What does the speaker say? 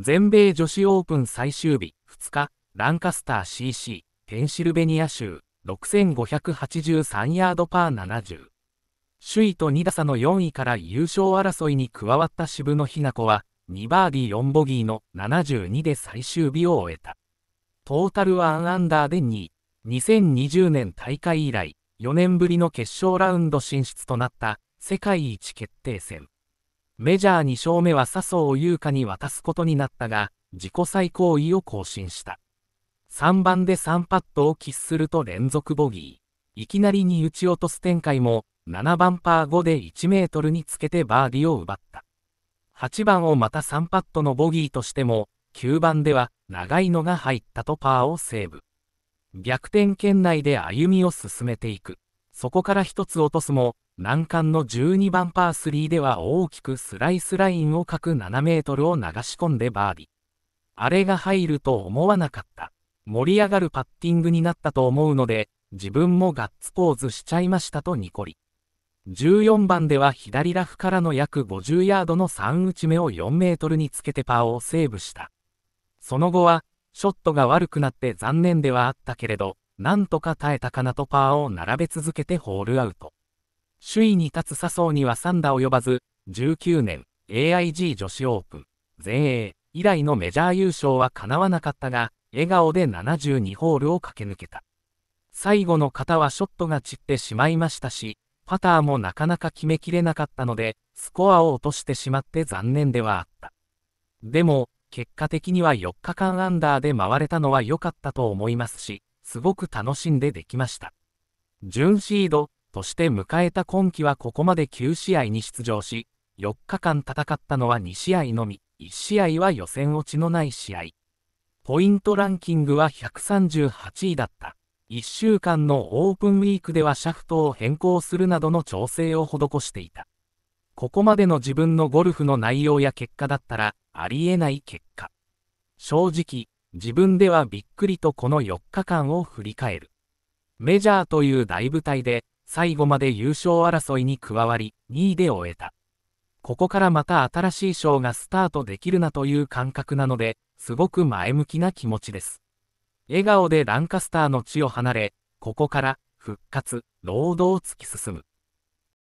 全米女子オープン最終日2日、ランカスター CC、ペンシルベニア州、6583ヤードパー70。首位と2打差の4位から優勝争いに加わった渋野日向子は、2バーディー4ボギーの72で最終日を終えた。トータルは1アンダーで2位。2020年大会以来、4年ぶりの決勝ラウンド進出となった世界一決定戦。メジャー2勝目は笹生優香に渡すことになったが、自己最高位を更新した。3番で3パットを喫すると連続ボギー。いきなりに打ち落とす展開も、7番パー5で1メートルにつけてバーディを奪った。8番をまた3パットのボギーとしても、9番では長いのが入ったとパーをセーブ。逆転圏内で歩みを進めていく。そこから一つ落とすも、難関の12番パー3では大きくスライスラインを各く7メートルを流し込んでバーディー。あれが入ると思わなかった。盛り上がるパッティングになったと思うので、自分もガッツポーズしちゃいましたとニコリ。14番では左ラフからの約50ヤードの3打ち目を4メートルにつけてパーをセーブした。その後は、ショットが悪くなって残念ではあったけれど、なんとか耐えたかなとパーを並べ続けてホールアウト。首位に立つ笹生には3打及ばず、19年 AIG 女子オープン全英以来のメジャー優勝は叶わなかったが、笑顔で72ホールを駆け抜けた。最後の方はショットが散ってしまいましたし、パターもなかなか決めきれなかったので、スコアを落としてしまって残念ではあった。でも、結果的には4日間アンダーで回れたのは良かったと思いますし、すごく楽しんでできました。準シード、として迎えた今季はここまで9試合に出場し、4日間戦ったのは2試合のみ、1試合は予選落ちのない試合。ポイントランキングは138位だった。1週間のオープンウィークではシャフトを変更するなどの調整を施していた。ここまでの自分のゴルフの内容や結果だったら、ありえない結果。正直、自分ではびっくりとこの4日間を振り返る。メジャーという大舞台で、最後まで優勝争いに加わり、2位で終えた。ここからまた新しい賞がスタートできるなという感覚なので、すごく前向きな気持ちです。笑顔でランカスターの地を離れ、ここから復活、労働を突き進む。